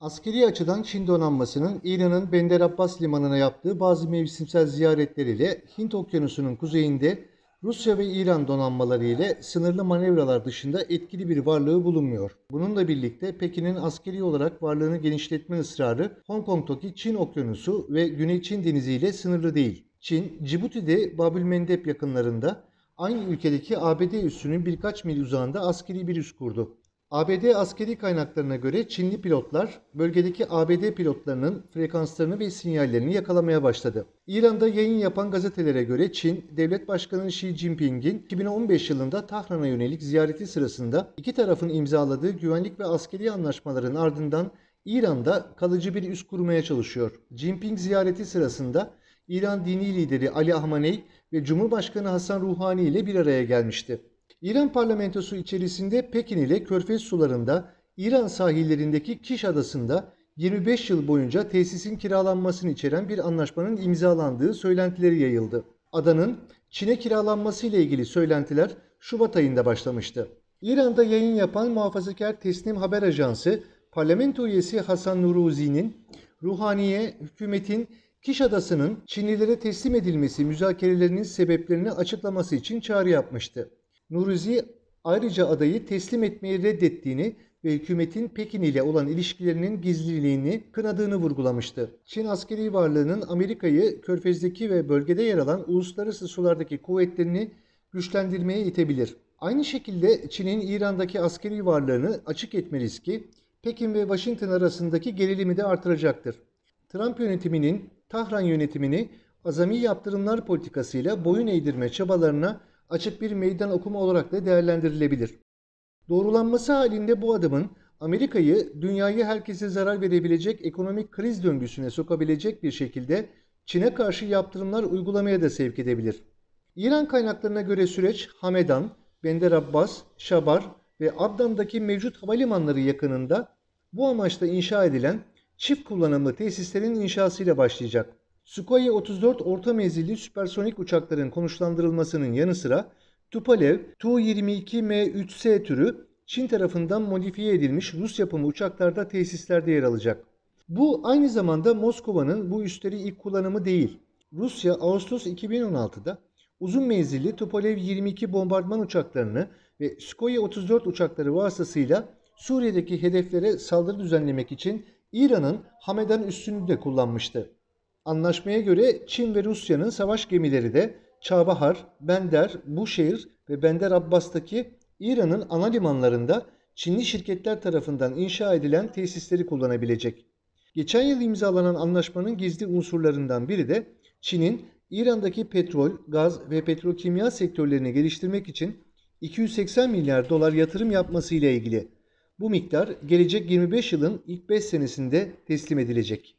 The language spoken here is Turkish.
Askeri açıdan Çin donanmasının İran'ın Bender Abbas limanına yaptığı bazı mevsimsel ziyaretleriyle Hint okyanusunun kuzeyinde Rusya ve İran donanmaları ile sınırlı manevralar dışında etkili bir varlığı bulunmuyor. Bununla birlikte Pekin'in askeri olarak varlığını genişletme ısrarı Hong Kong'daki Çin Okyanusu ve Güney Çin Denizi ile sınırlı değil. Çin, Cibuti'de Babülmendep yakınlarında aynı ülkedeki ABD üssünün birkaç mil uzağında askeri bir üs kurdu. ABD askeri kaynaklarına göre Çinli pilotlar bölgedeki ABD pilotlarının frekanslarını ve sinyallerini yakalamaya başladı. İran'da yayın yapan gazetelere göre Çin, Devlet Başkanı Xi Jinping'in 2015 yılında Tahran'a yönelik ziyareti sırasında iki tarafın imzaladığı güvenlik ve askeri anlaşmaların ardından İran'da kalıcı bir üs kurmaya çalışıyor. Jinping ziyareti sırasında İran dini lideri Ali Ahmaney ve Cumhurbaşkanı Hasan Ruhani ile bir araya gelmişti. İran parlamentosu içerisinde Pekin ile Körfez sularında İran sahillerindeki Kiş Adası'nda 25 yıl boyunca tesisin kiralanmasını içeren bir anlaşmanın imzalandığı söylentileri yayıldı. Adanın Çin'e kiralanması ile ilgili söylentiler Şubat ayında başlamıştı. İran'da yayın yapan muhafazakar Teslim Haber Ajansı, parlamento üyesi Hasan Nuruzi'nin Ruhani'ye hükümetin Kiş Adası'nın Çinlilere teslim edilmesi müzakerelerinin sebeplerini açıklaması için çağrı yapmıştı. Nuruzi ayrıca adayı teslim etmeyi reddettiğini ve hükümetin Pekin ile olan ilişkilerinin gizliliğini kınadığını vurgulamıştı. Çin askeri varlığının Amerika'yı Körfez'deki ve bölgede yer alan uluslararası sulardaki kuvvetlerini güçlendirmeye itebilir. Aynı şekilde Çin'in İran'daki askeri varlığını açık etme riski Pekin ve Washington arasındaki gerilimi de artıracaktır. Trump yönetiminin Tahran yönetimini azami yaptırımlar politikasıyla boyun eğdirme çabalarına açık bir meydan okuma olarak da değerlendirilebilir. Doğrulanması halinde bu adımın Amerika'yı dünyayı herkese zarar verebilecek ekonomik kriz döngüsüne sokabilecek bir şekilde Çin'e karşı yaptırımlar uygulamaya da sevk edebilir. İran kaynaklarına göre süreç Hamedan, Bender Abbas, Şabar ve Abdan'daki mevcut havalimanları yakınında bu amaçla inşa edilen çift kullanımlı tesislerin inşasıyla başlayacak. Sukhoi 34 orta menzilli süpersonik uçakların konuşlandırılmasının yanı sıra Tupolev Tu-22M3S türü Çin tarafından modifiye edilmiş Rus yapımı uçaklarda tesislerde yer alacak. Bu aynı zamanda Moskova'nın bu üstleri ilk kullanımı değil. Rusya Ağustos 2016'da uzun menzilli Tupolev 22 bombardman uçaklarını ve Sukhoi 34 uçakları vasıtasıyla Suriye'deki hedeflere saldırı düzenlemek için İran'ın Hamedan üssünü de kullanmıştı. Anlaşmaya göre Çin ve Rusya'nın savaş gemileri de Çabahar, Bender, Buşehir ve Bender Abbas'taki İran'ın ana limanlarında Çinli şirketler tarafından inşa edilen tesisleri kullanabilecek. Geçen yıl imzalanan anlaşmanın gizli unsurlarından biri de Çin'in İran'daki petrol, gaz ve petrokimya sektörlerini geliştirmek için 280 milyar dolar yatırım yapması ile ilgili. Bu miktar gelecek 25 yılın ilk 5 senesinde teslim edilecek.